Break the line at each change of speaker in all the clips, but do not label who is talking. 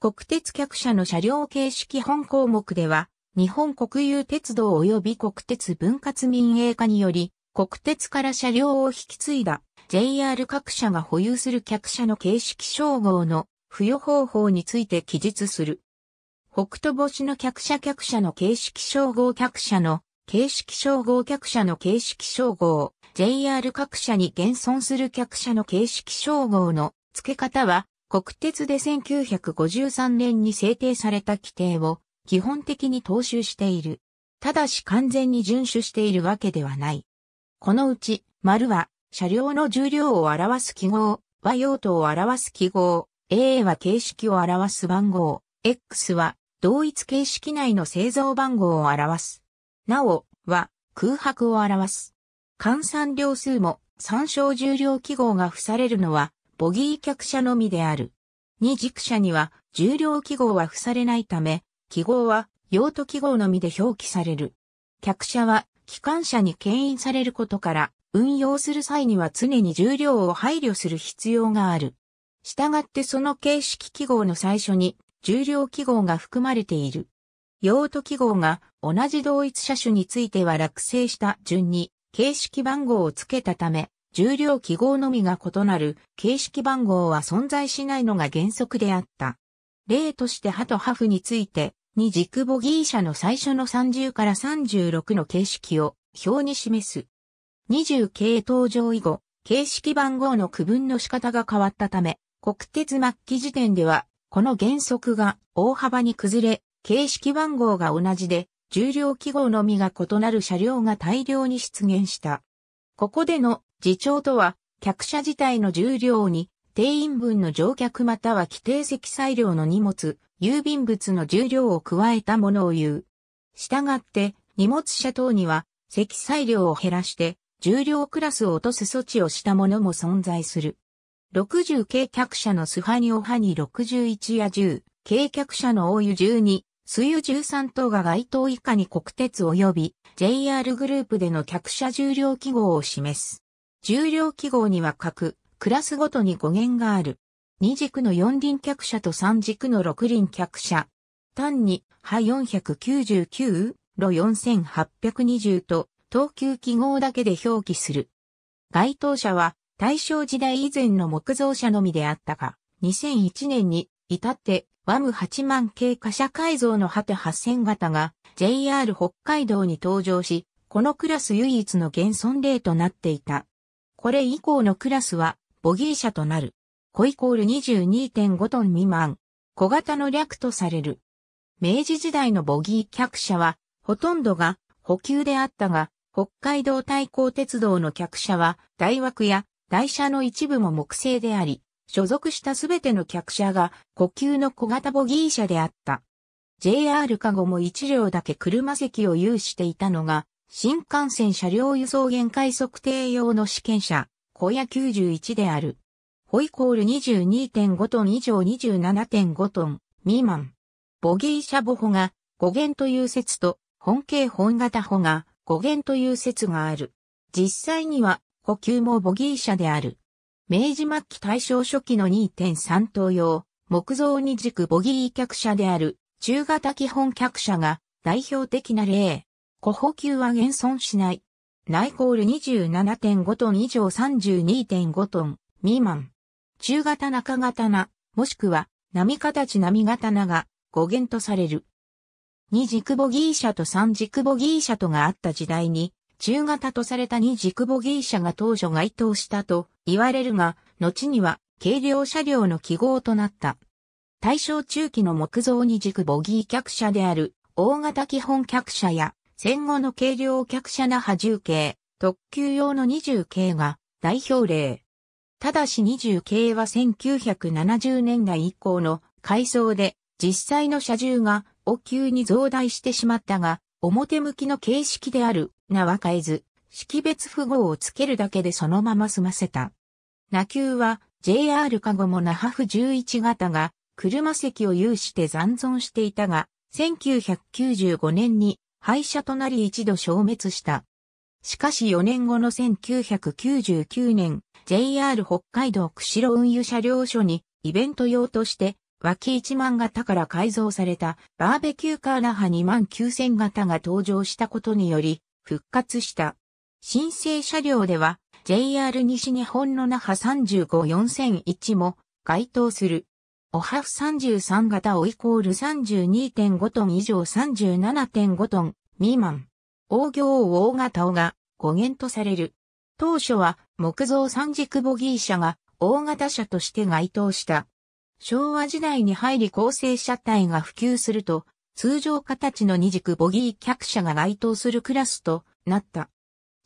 国鉄客車の車両形式本項目では、日本国有鉄道及び国鉄分割民営化により、国鉄から車両を引き継いだ JR 各社が保有する客車の形式称号の付与方法について記述する。北斗星の客車客車の形式称号客車の形式称号客車の形式称号 JR 各社に現存する客車の形式称号の付け方は国鉄で1953年に制定された規定を基本的に踏襲している。ただし完全に遵守しているわけではない。このうち、丸は、車両の重量を表す記号、和用途を表す記号、A は形式を表す番号、X は同一形式内の製造番号を表す。なお、は空白を表す。換算量数も参照重量記号が付されるのはボギー客車のみである。2軸車には重量記号は付されないため、記号は用途記号のみで表記される。客車は機関車に牽引されることから、運用する際には常に重量を配慮する必要がある。したがってその形式記号の最初に重量記号が含まれている。用途記号が同じ同一車種については落成した順に形式番号を付けたため、重量記号のみが異なる形式番号は存在しないのが原則であった。例としてハとハフについて、二軸ボギー社の最初の30から36の形式を表に示す。20系統上以後、形式番号の区分の仕方が変わったため、国鉄末期時点では、この原則が大幅に崩れ、形式番号が同じで、重量記号のみが異なる車両が大量に出現した。ここでの自重とは、客車自体の重量に、定員分の乗客または規定積載量の荷物、郵便物の重量を加えたものを言う。したがって、荷物車等には、積載量を減らして、重量クラスを落とす措置をしたものも存在する。60軽客車のスハニオハニ61や10、軽客車の大湯12、水湯13等が該当以下に国鉄及び JR グループでの客車重量記号を示す。重量記号には各、クラスごとに語源がある。二軸の四輪客車と三軸の六輪客車。単に、派499、路4820と、等級記号だけで表記する。該当車は、大正時代以前の木造車のみであったが、2001年に、至って、ワム8万系貨車改造の果て8000型が JR 北海道に登場し、このクラス唯一の現存例となっていた。これ以降のクラスは、ボギー車となる。コイコール22.5トン未満。小型の略とされる。明治時代のボギー客車は、ほとんどが補給であったが、北海道対抗鉄道の客車は、大枠や台車の一部も木製であり、所属したすべての客車が、呼吸の小型ボギー車であった。JR カゴも一両だけ車席を有していたのが、新幹線車両輸送限界測定用の試験車、小屋91である。ホイコール22.5トン以上27.5トン未満。ボギー車母歩が5弦という説と、本形本型歩が5弦という説がある。実際には、呼吸もボギー車である。明治末期大正初期の2.3等用、木造二軸ボギー客車である、中型基本客車が代表的な例。古補給は現存しない。ナイコール27.5トン以上32.5トン未満。中型中型な、もしくは波形波型なが語源とされる。二軸ボギー車と三軸ボギー車とがあった時代に、中型とされた二軸ボギー車が当初該当したと言われるが、後には軽量車両の記号となった。大正中期の木造二軸ボギー客車である大型基本客車や戦後の軽量客車那覇重慶、特急用の20系が代表例。ただし20系は1970年代以降の改装で実際の車重がお急に増大してしまったが、表向きの形式である名は変えず、識別符号をつけるだけでそのまま済ませた。那級は JR カゴも那覇府11型が車席を有して残存していたが、1995年に廃車となり一度消滅した。しかし4年後の1999年、JR 北海道釧路運輸車両所にイベント用として、脇1万型から改造されたバーベキューカー那覇2万9000型が登場したことにより復活した。申請車両では JR 西日本の那覇35401も該当する。オハフ33型をイコール32.5トン以上37.5トン未満。大行を大型をが語源とされる。当初は木造三軸ボギー車が大型車として該当した。昭和時代に入り構成車体が普及すると、通常形の二軸ボギー客車が該当するクラスとなった。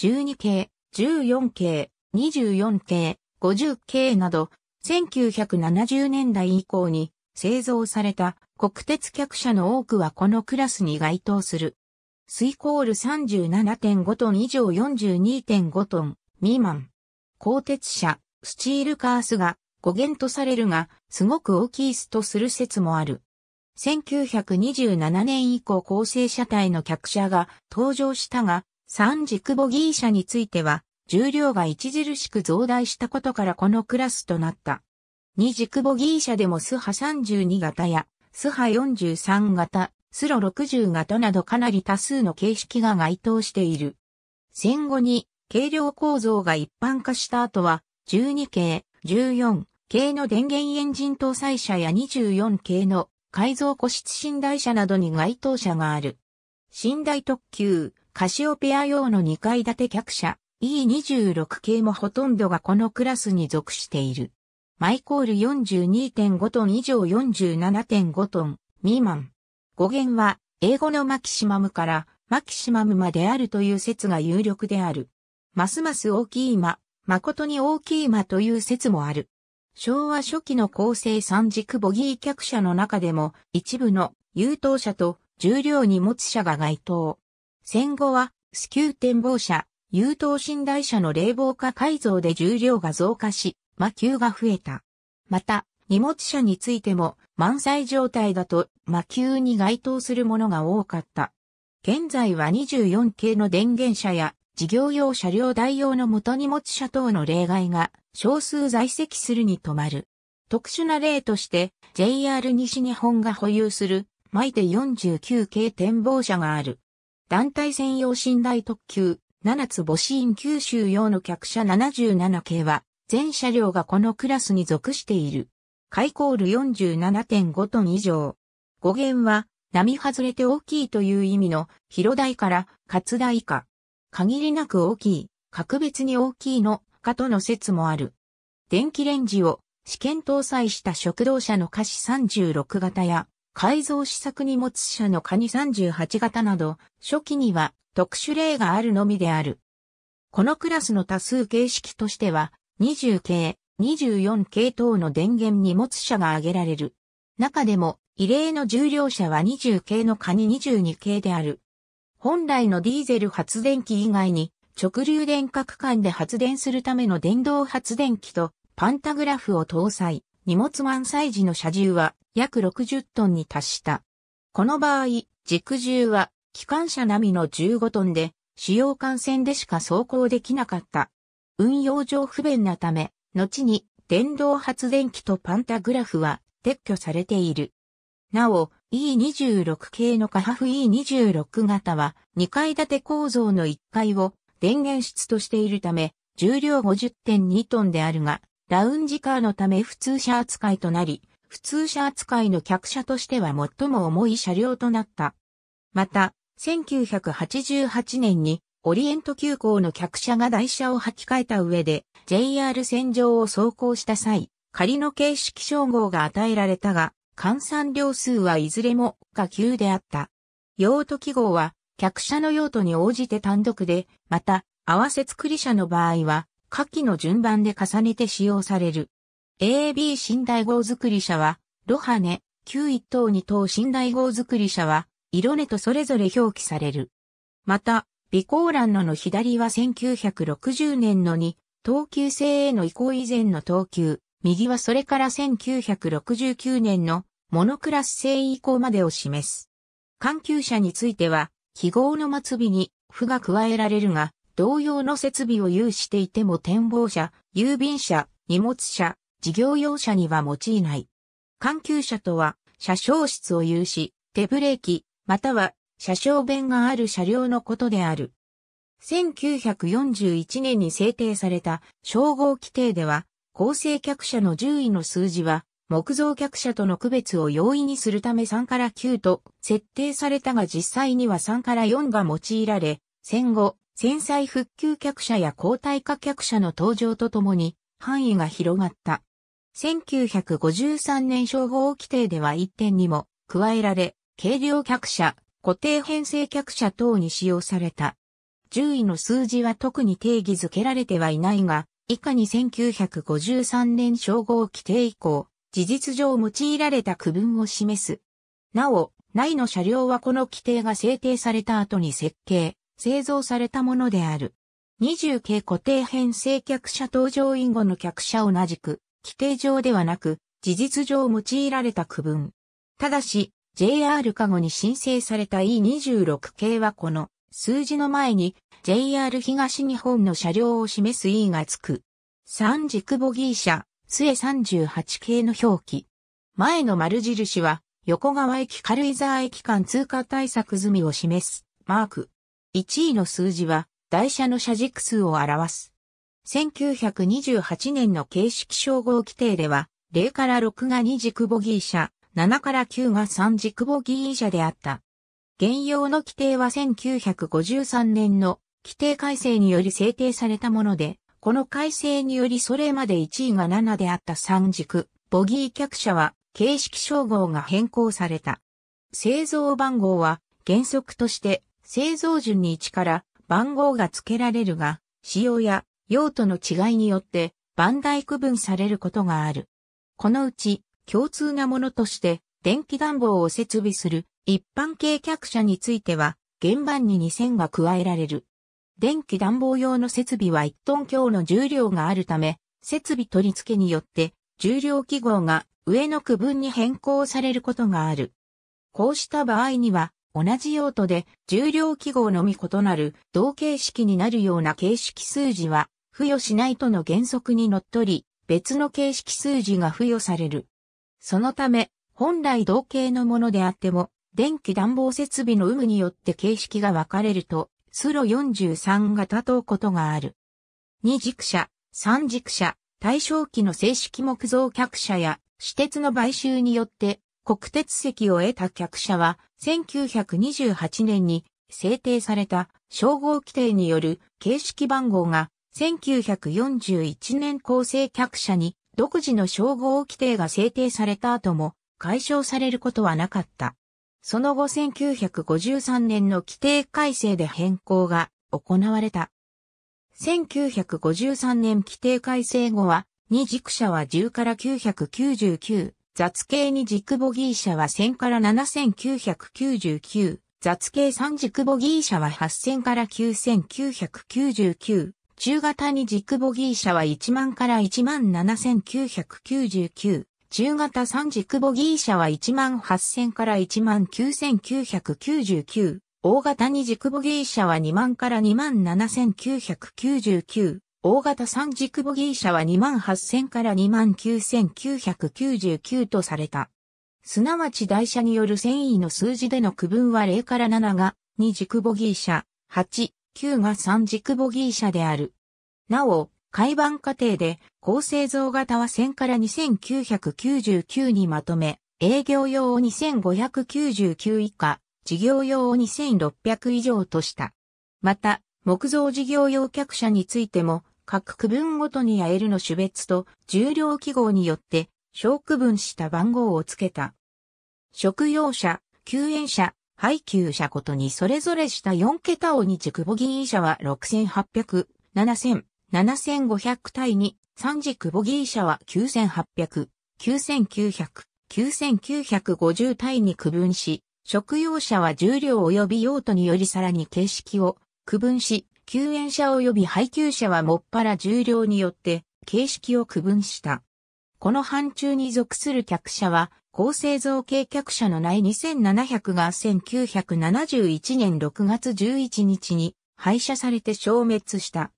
12系、14系、24系、50系など1970年代以降に製造された国鉄客車の多くはこのクラスに該当する。スイコール37.5トン以上42.5トン未満。鋼鉄車、スチールカースが語源とされるが、すごく大きいスとする説もある。1927年以降構成車体の客車が登場したが、三軸ボギー車については、重量が著しく増大したことからこのクラスとなった。二軸ボギー車でもスハ32型やスハ43型、スロ60型などかなり多数の形式が該当している。戦後に軽量構造が一般化した後は12系、14系の電源エンジン搭載車や24系の改造個室寝台車などに該当車がある。寝台特急、カシオペア用の2階建て客車、E26 系もほとんどがこのクラスに属している。マイコール42.5トン以上47.5トン未満。語源は英語のマキシマムからマキシマムまであるという説が有力である。ますます大きい間、誠に大きい間という説もある。昭和初期の構成三軸ボギー客車の中でも一部の優等車と重量荷物車が該当。戦後はスキュー展望車、優等寝台車の冷房化改造で重量が増加し、魔球が増えた。また、荷物車についても満載状態だと魔球に該当するものが多かった。現在は24系の電源車や事業用車両代用の元荷物車等の例外が少数在籍するに止まる。特殊な例として JR 西日本が保有するマイテ49系展望車がある。団体専用寝台特急7つ子院九州用の客車77系は、全車両がこのクラスに属している。開口ル47.5トン以上。語源は、波外れて大きいという意味の、広大から、活大か。限りなく大きい、格別に大きいの、かとの説もある。電気レンジを、試験搭載した食堂車の菓子36型や、改造試作持つ車のカニ38型など、初期には特殊例があるのみである。このクラスの多数形式としては、20系、24系等の電源荷物車が挙げられる。中でも、異例の重量車は20系のカニ22系である。本来のディーゼル発電機以外に、直流電化区間で発電するための電動発電機と、パンタグラフを搭載、荷物満載時の車重は約60トンに達した。この場合、軸重は機関車並みの15トンで、主要幹線でしか走行できなかった。運用上不便なため、後に電動発電機とパンタグラフは撤去されている。なお、E26 系のカハフ E26 型は2階建て構造の1階を電源室としているため、重量50.2トンであるが、ラウンジカーのため普通車扱いとなり、普通車扱いの客車としては最も重い車両となった。また、1988年にオリエント急行の客車が台車を履き替えた上で JR 線上を走行した際、仮の形式称号が与えられたが、換算量数はいずれも下級であった。用途記号は客車の用途に応じて単独で、また合わせ作り車の場合は下記の順番で重ねて使用される。AB 新大号作り車は、ロハネ、旧一等二等新大号作り車は、色値とそれぞれ表記される。また、備考欄のの左は1960年のに、等級制への移行以前の等級、右はそれから1969年のモノクラス制移行までを示す。環球者については、記号の末尾に、負が加えられるが、同様の設備を有していても展望車、郵便車、荷物車、事業用車には用いない。環球車とは、車掌室を有し、手ブレーキ、または車掌弁がある車両のことである。1941年に制定された称号規定では、構成客車の1位の数字は、木造客車との区別を容易にするため3から9と設定されたが実際には3から4が用いられ、戦後、戦災復旧客車や交代化客車の登場とともに範囲が広がった。1953年称号規定では1点にも加えられ、軽量客車、固定編成客車等に使用された。10位の数字は特に定義づけられてはいないが、以下に1953年称号規定以降、事実上用いられた区分を示す。なお、内の車両はこの規定が制定された後に設計、製造されたものである。20系固定編成客車登場因後の客車同じく、規定上ではなく、事実上用いられた区分。ただし、JR カゴに申請された E26 系はこの数字の前に JR 東日本の車両を示す E がつく。三軸ボギー車、末38系の表記。前の丸印は横川駅軽井沢駅間通過対策済みを示すマーク。1位の数字は台車の車軸数を表す。1928年の形式称号規定では、0から6が2軸ボギー車、7から9が三軸ボギー医者であった。現用の規定は1953年の規定改正により制定されたもので、この改正によりそれまで1位が7であった三軸、ボギー客車は形式称号が変更された。製造番号は原則として製造順に1から番号が付けられるが、仕様や用途の違いによって番台区分されることがある。このうち共通なものとして、電気暖房を設備する一般計客車については、原版に2000が加えられる。電気暖房用の設備は1トン強の重量があるため、設備取り付けによって、重量記号が上の区分に変更されることがある。こうした場合には、同じ用途で重量記号のみ異なる同形式になるような形式数字は付与しないとの原則にのっとり別の形式数字が付与される。そのため、本来同型のものであっても、電気暖房設備の有無によって形式が分かれると、スロ43がとうことがある。二軸車、三軸車、対象機の正式木造客車や、私鉄の買収によって、国鉄席を得た客車は、1928年に制定された称号規定による形式番号が1941年構成客車に独自の称号規定が制定された後も解消されることはなかった。その後1953年の規定改正で変更が行われた。1953年規定改正後は、二軸車は10から999、雑系二軸ボギー車は1000から7999、雑系三軸ボギー車は8000から9999、中型二軸ボギー車は1万から17999、中型三軸ボギー車は1万8000から1万9999、大型二軸ボギー車は2万から2万7999、大型三軸ボギー車は2万8000から2万9999とされた。すなわち台車による繊維の数字での区分は0から7が、二軸ボギー車、8、9が三軸ボギー車である。なお、海盤過程で高製造型は1000から2999にまとめ、営業用を2599以下、事業用を2600以上とした。また、木造事業用客車についても、各区分ごとにえ l の種別と重量記号によって小区分した番号を付けた。食用車、救援車、配給者ことにそれぞれした4桁を軸ボギー者は6800、7000、7500対に、三次ボギー者は9800、9900、9950対に区分し、食用者は重量及び用途によりさらに形式を区分し、救援者及び配給者はもっぱら重量によって形式を区分した。この範疇に属する客車は合成造形客車の内2700が1971年6月11日に廃車されて消滅した。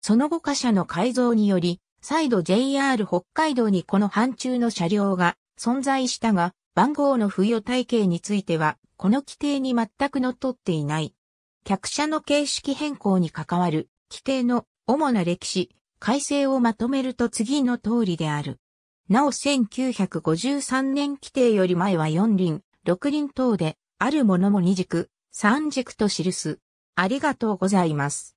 その後貨車の改造により、再度 JR 北海道にこの範疇の車両が存在したが、番号の付与体系については、この規定に全くのっとっていない。客車の形式変更に関わる規定の主な歴史、改正をまとめると次の通りである。なお1953年規定より前は4輪、6輪等で、あるものも2軸、3軸と記す。ありがとうございます。